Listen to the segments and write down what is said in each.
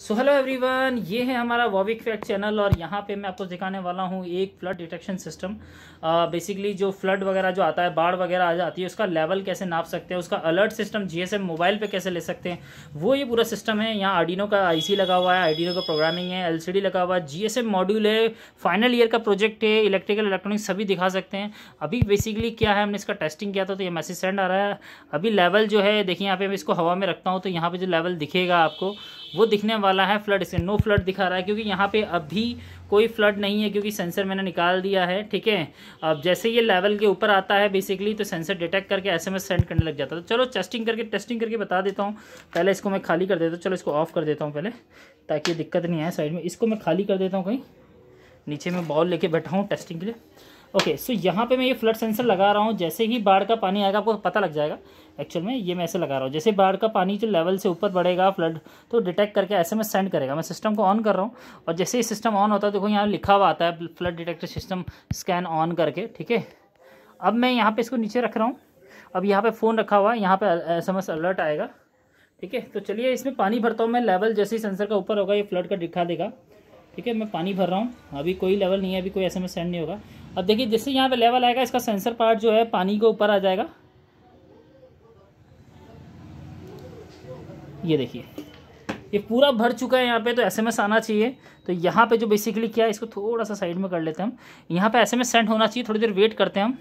so hello everyone ये है हमारा वॉविक फैक्ट चैनल और यहाँ पे मैं आपको दिखाने वाला हूँ एक फ्लड डिटेक्शन सिस्टम बेसिकली जो फ्लड वगैरह जो आता है बाढ़ वगैरह आ जाती है उसका लेवल कैसे नाप सकते हैं उसका अलर्ट सिस्टम जीएसएम मोबाइल पे कैसे ले सकते हैं वो ये पूरा सिस्टम है यहाँ आर्डिनो का आई लगा हुआ है आईडीनो का प्रोग्रामिंग है एल लगा हुआ है जी मॉड्यूल है फाइनल ईयर का प्रोजेक्ट है इलेक्ट्रिकल इलेक्ट्रॉनिक सभी दिखा सकते हैं अभी बेसिकली क्या है हमने इसका टेस्टिंग किया था तो ये मैसेज सेंड आ रहा है अभी लेवल जो है देखिए यहाँ पे मैं इसको हवा में रखता हूँ तो यहाँ पर जो लेवल दिखेगा आपको वो दिखने वाला है फ्लड स्क्रीन नो फ्लड दिखा रहा है क्योंकि यहाँ पे अभी कोई फ्लड नहीं है क्योंकि सेंसर मैंने निकाल दिया है ठीक है अब जैसे ये लेवल के ऊपर आता है बेसिकली तो सेंसर डिटेक्ट करके एसएमएस सेंड करने लग जाता है तो चलो टेस्टिंग करके टेस्टिंग करके बता देता हूँ पहले इसको मैं खाली कर देता हूँ चलो इसको ऑफ कर देता हूँ पहले ताकि दिक्कत नहीं आए साइड में इसको मैं खाली कर देता हूँ कहीं नीचे मैं बॉल लेके बैठा हूँ टेस्टिंग के लिए ओके सो यहाँ पे मैं ये फ्लड सेंसर लगा रहा हूँ जैसे ही बाढ़ का पानी आएगा आपको पता लग जाएगा एक्चुअल में ये मैं ऐसे लगा रहा हूँ जैसे बाढ़ का पानी जो लेवल से ऊपर बढ़ेगा फ्लड तो डिटेक्ट करके ऐसे में सेंड करेगा मैं सिस्टम को ऑन कर रहा हूँ और जैसे ही सिस्टम ऑन होता है देखो यहाँ लिखा हुआ आता है flood detector system scan on करके ठीक है अब मैं यहाँ पर इसको नीचे रख रहा हूँ अब यहाँ पर फ़ोन रखा हुआ है यहाँ पर एस अलर्ट आएगा ठीक है तो चलिए इसमें पानी भरता हूँ मैं लेवल जैसे ही सेंसर का ऊपर होगा ये फ्लड का दिखा देगा ठीक है मैं पानी भर रहा हूँ अभी कोई लेवल नहीं है अभी कोई एस सेंड नहीं होगा अब देखिए जैसे यहाँ पे लेवल आएगा इसका सेंसर पार्ट जो है पानी के ऊपर आ जाएगा ये देखिए ये पूरा भर चुका है यहाँ पे तो एसएमएस आना चाहिए तो यहाँ पे जो बेसिकली क्या है इसको थोड़ा सा साइड में कर लेते हैं हम यहाँ पे एसएमएस सेंड होना चाहिए थोड़ी देर वेट करते हैं हम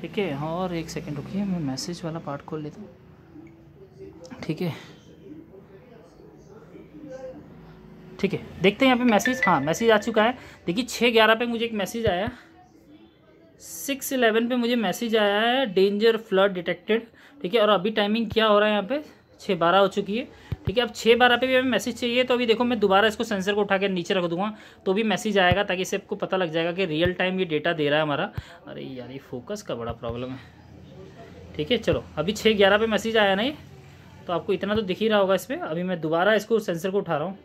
ठीक है और एक सेकेंड रुकिए मैं मैसेज वाला पार्ट खोल लेता हूँ ठीक है ठीक है देखते हैं यहाँ पे मैसेज हाँ मैसेज आ चुका है देखिए छः ग्यारह पे मुझे एक मैसेज आया सिक्स इलेवन पे मुझे मैसेज आया है डेंजर फ्लड डिटेक्टेड ठीक है और अभी टाइमिंग क्या हो रहा है यहाँ पे छः बारह हो चुकी है ठीक है अब छः बारह पे भी हमें मैसेज चाहिए तो अभी देखो मैं दोबारा इसको सेंसर को उठा के नीचे रख दूंगा तो भी मैसेज आएगा ताकि इससे आपको पता लग जाएगा कि रियल टाइम ये डेटा दे रहा है हमारा अरे यार ये फोकस का बड़ा प्रॉब्लम है ठीक है चलो अभी छः ग्यारह पे मैसेज आया नहीं तो आपको इतना तो दिख ही रहा होगा इस पर अभी मैं दोबारा इसको सेंसर को उठा रहा हूँ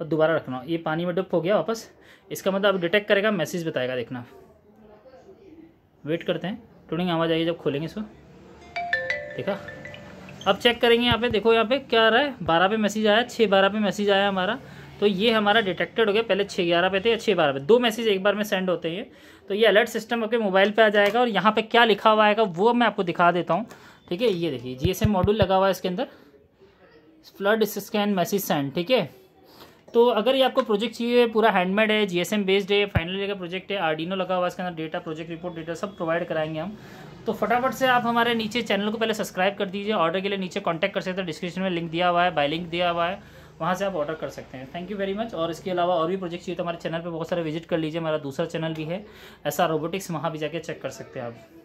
और दोबारा रखना ये पानी में डुप हो गया वापस इसका मतलब आप डिटेक्ट करेगा मैसेज बताएगा देखना वेट करते हैं टूनिंग आवाज़ आएगी जब खोलेंगे इसको देखा अब चेक करेंगे यहाँ पे देखो यहाँ पे क्या आ रहा है बारह पे मैसेज आया छः बारह पे मैसेज आया हमारा तो ये हमारा डिटेक्टेड हो गया पहले छः ग्यारह पे थे या छः बारह पे दो मैसेज एक बार में सेंड होते हैं तो ये अलर्ट सिस्टम आपके मोबाइल पे आ जाएगा और यहाँ पे क्या लिखा हुआ आएगा वो मैं आपको दिखा देता हूँ ठीक है ये देखिए जी मॉड्यूल लगा हुआ है इसके अंदर फ्लड स्कैन मैसेज सेंड ठीक है तो अगर ये आपको प्रोजेक्ट चाहिए पूरा हैंडमेड है जीएसएम बेस्ड है फाइनल ईयर का प्रोजेक्ट है आर्डिनो लगा हुआ इसके अंदर डेटा प्रोजेक्ट रिपोर्ट डेटा सब प्रोवाइड कराएंगे हम तो फटाफट से आप हमारे नीचे चैनल को पहले सब्सक्राइब कर दीजिए ऑर्डर के लिए नीचे कॉन्टैक्ट कर सकते हैं डिस्क्रिप्शन में लिंक दिया हुआ है बाय लिंक दिया हुआ है वहाँ से आप ऑर्डर कर सकते हैं थैंक यू वेरी मच और इसके अलावा और भी प्रोजेक्ट चाहिए तो हमारे चैनल पर बहुत सारे विजिट कर लीजिए हमारा दूसरा चैनल भी है ऐसा रोबोटिक्स वहाँ भी जाके चेक कर सकते हैं आप